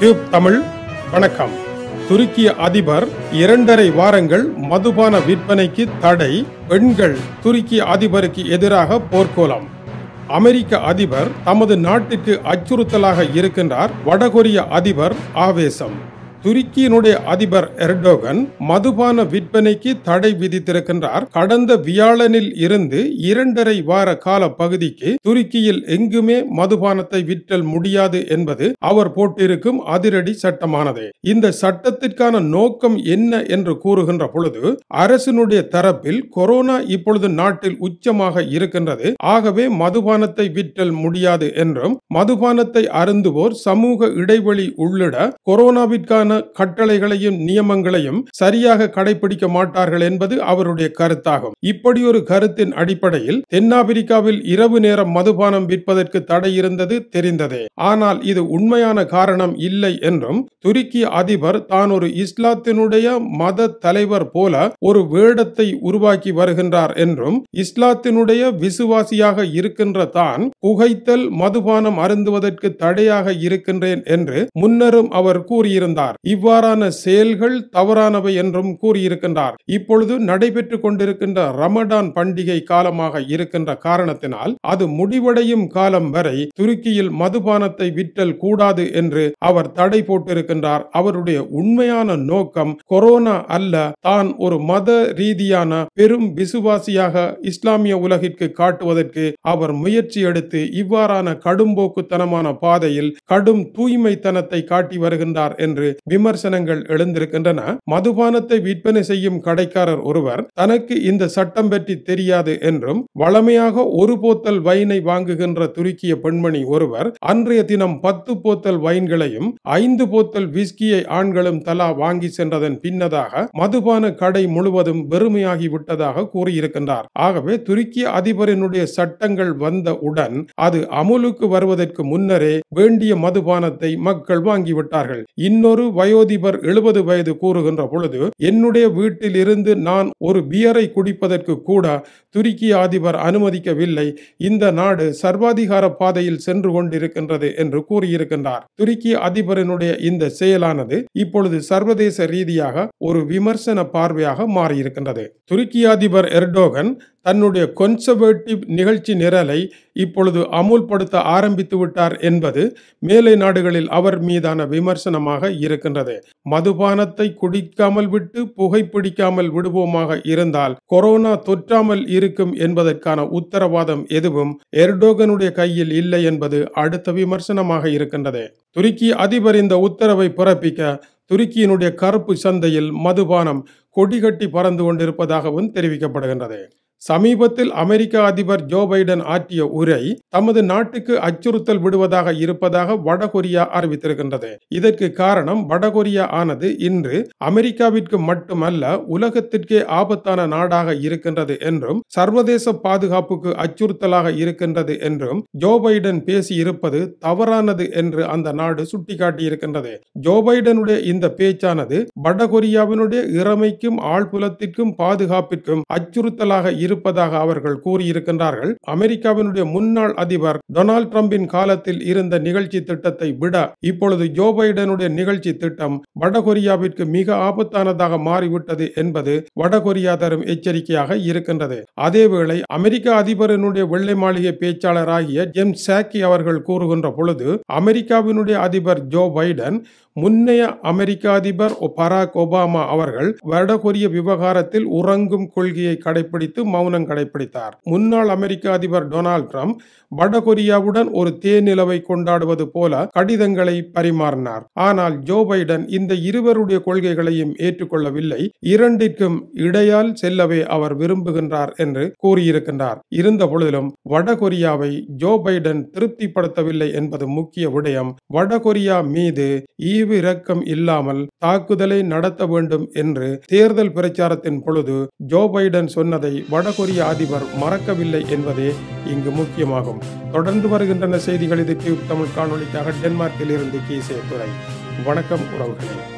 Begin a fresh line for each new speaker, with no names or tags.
tube Tamil வணக்கம் துருக்கிய அதிபர் இரண்டரை வாரங்கள் மதுபான விற்பனைக்கு தடை பெண்கள் துருக்கிய அதிபருக்கு எதிராக போர்க்கோலம் அமெரிக்க அதிபர் தமது நாட்டுக்கு அச்சுறுத்தலாக இருக்கின்றார் வடகொரிய அதிபர் ஆவேசம் துருக்கியினுடைய அதிபர் எர்டோகன் மதுபான விற்பனைக்கு தடை விதித்திருக்கின்றார் கடந்த வியாழனில் இருந்து இரண்டரை வார கால பகுதிக்கு துருக்கியில் எங்குமே மதுபானத்தை விற்றல் முடியாது என்பது அவர் போட்டிருக்கும் அதிரடி சட்டமானது இந்த சட்டத்திற்கான நோக்கம் என்ன என்று கூறுகின்ற பொழுது அரசினுடைய தரப்பில் கொரோனா இப்பொழுது நாட்டில் உச்சமாக இருக்கின்றது ஆகவே மதுபானத்தை விற்றல் முடியாது என்றும் மதுபானத்தை அருந்துவோர் சமூக இடைவெளி உள்ளிட கொரோனாவிற்கான விதமான கட்டளைகளையும் நியமங்களையும் சரியாக கடைபிடிக்க மாட்டார்கள் என்பது அவருடைய கருத்தாகும் இப்படி ஒரு கருத்தின் அடிப்படையில் தென்னாப்பிரிக்காவில் இரவு நேரம் மதுபானம் விற்பதற்கு தடை இருந்தது தெரிந்ததே ஆனால் இது உண்மையான காரணம் இல்லை என்றும் துருக்கி அதிபர் தான் ஒரு இஸ்லாத்தினுடைய மத தலைவர் போல ஒரு வேடத்தை உருவாக்கி வருகின்றார் என்றும் இஸ்லாத்தினுடைய விசுவாசியாக இருக்கின்ற தான் புகைத்தல் மதுபானம் அருந்துவதற்கு தடையாக இருக்கின்றேன் என்று முன்னரும் அவர் கூறியிருந்தார் கூறியிருக்கின்றார் இவ்வாறான செயல்கள் தவறானவை என்றும் கூறியிருக்கின்றார் இப்பொழுது நடைபெற்று கொண்டிருக்கின்ற ரமடான் பண்டிகை காலமாக இருக்கின்ற காரணத்தினால் அது முடிவடையும் காலம் வரை துருக்கியில் மதுபானத்தை விற்றல் கூடாது என்று அவர் தடை போட்டிருக்கின்றார் அவருடைய உண்மையான நோக்கம் கொரோனா அல்ல தான் ஒரு மத ரீதியான பெரும் விசுவாசியாக இஸ்லாமிய உலகிற்கு காட்டுவதற்கு அவர் முயற்சி எடுத்து இவ்வாறான கடும்போக்குத்தனமான பாதையில் கடும் தூய்மைத்தனத்தை காட்டி வருகின்றார் என்று விமர்சனங்கள் எழுந்திருக்கின்றன மதுபானத்தை விற்பனை செய்யும் கடைக்காரர் ஒருவர் தனக்கு இந்த சட்டம் பற்றி தெரியாது என்றும் வளமையாக ஒரு போத்தல் வைனை வாங்குகின்ற துருக்கிய பெண்மணி ஒருவர் அன்றைய தினம் பத்து போத்தல் வைன்களையும் ஐந்து போத்தல் விஸ்கியை ஆண்களும் தலா வாங்கி சென்றதன் பின்னதாக மதுபான கடை முழுவதும் வெறுமையாகி விட்டதாக கூறியிருக்கின்றார் ஆகவே துருக்கிய அதிபரினுடைய சட்டங்கள் வந்த உடன் அது அமுலுக்கு வருவதற்கு முன்னரே வேண்டிய மதுபானத்தை மக்கள் வாங்கிவிட்டார்கள் இன்னொரு வயோதிபர் எழுபது வயது கூறுகின்ற பொழுது என்னுடைய வீட்டில் இருந்து நான் ஒரு பியரை குடிப்பதற்கு கூட துருக்கி அதிபர் அனுமதிக்கவில்லை இந்த நாடு சர்வாதிகார பாதையில் சென்று கொண்டிருக்கின்றது என்று கூறியிருக்கின்றார் துருக்கி அதிபரனுடைய இந்த செயலானது இப்பொழுது சர்வதேச ரீதியாக ஒரு விமர்சன பார்வையாக மாறியிருக்கின்றது துருக்கி அதிபர் எர்டோகன் தன்னுடைய கொன்சர்வேட்டிவ் நிகழ்ச்சி நிரலை இப்பொழுது அமுல்படுத்த ஆரம்பித்து விட்டார் என்பது மேலை நாடுகளில் அவர் மீதான விமர்சனமாக இருக்கின்றது மதுபானத்தை குடிக்காமல் விட்டு புகைப்பிடிக்காமல் விடுவோமாக இருந்தால் கொரோனா தொற்றாமல் இருக்கும் என்பதற்கான உத்தரவாதம் எதுவும் எர்டோகனுடைய கையில் இல்லை என்பது அடுத்த விமர்சனமாக இருக்கின்றது துருக்கி அதிபர் இந்த உத்தரவை பிறப்பிக்க துருக்கியினுடைய கருப்பு சந்தையில் மதுபானம் கொடிகட்டி பறந்து கொண்டிருப்பதாகவும் தெரிவிக்கப்படுகின்றது சமீபத்தில் அமெரிக்க அதிபர் ஜோ பைடன் ஆற்றிய உரை தமது நாட்டுக்கு அச்சுறுத்தல் விடுவதாக இருப்பதாக வடகொரியா அறிவித்திருக்கின்றது இதற்கு காரணம் வடகொரியா ஆனது இன்று அமெரிக்காவிற்கு மட்டுமல்ல உலகத்திற்கே ஆபத்தான நாடாக இருக்கின்றது என்றும் சர்வதேச பாதுகாப்புக்கு அச்சுறுத்தலாக இருக்கின்றது என்றும் ஜோ பைடன் பேசியிருப்பது தவறானது என்று அந்த நாடு சுட்டிக்காட்டியிருக்கின்றது ஜோ பைடனுடைய இந்த பேச்சானது வடகொரியாவினுடைய இறமைக்கும் ஆழ்புலத்திற்கும் பாதுகாப்பிற்கும் அச்சுறுத்தலாக இருப்பதாக அவர்கள் கூறியிருக்கின்றார்கள் அமெரிக்காவினுடைய முன்னாள் அதிபர் டொனால்டு டிரம்பின் காலத்தில் இருந்த நிகழ்ச்சி திட்டத்தை விட இப்பொழுது ஜோ பைடனுடைய நிகழ்ச்சி திட்டம் வடகொரியாவிற்கு மிக ஆபத்தானதாக மாறிவிட்டது என்பது வடகொரியா தரும் எச்சரிக்கையாக இருக்கின்றது அதேவேளை அமெரிக்க அதிபரனுடைய வெள்ளை மாளிகை பேச்சாளராகிய ஜெம் சாக்கி அவர்கள் கூறுகின்ற பொழுது அமெரிக்காவினுடைய அதிபர் ஜோ பைடன் முன்னைய அமெரிக்க அதிபர் பராக் ஒபாமா அவர்கள் வடகொரிய விவகாரத்தில் உறங்கும் கொள்கையை கடைபிடித்து மௌனம் கடைபிடித்தார் முன்னாள் அமெரிக்க அதிபர் டொனால்டு டிரம்ப் வடகொரியாவுடன் ஒரு தேனிலவை கொண்டாடுவது போல கடிதங்களை பரிமாறினார் ஆனால் ஜோ பைடன் இந்த இருவருடைய கொள்கைகளையும் ஏற்றுக்கொள்ளவில்லை இரண்டிற்கும் இடையால் செல்லவே அவர் விரும்புகின்றார் என்று கூறியிருக்கின்றார் இருந்த பொழுதிலும் வடகொரியாவை ஜோ பைடன் திருப்திப்படுத்தவில்லை என்பது முக்கிய விடயம் வடகொரியா மீது ஈவு இரக்கம் இல்லாமல் தாக்குதலை நடத்த வேண்டும் என்று தேர்தல் பிரச்சாரத்தின் பொழுது ஜோ பைடன் சொன்னதை வட வடகொரிய அதிபர் மறக்கவில்லை என்பதே இங்கு முக்கியமாகும் தொடர்ந்து வருகின்றன செய்திகள் இது தமிழ் காணொலிக்காக டென்மார்க்கில் இருந்து கீசே துறை வணக்கம் உறவுகளே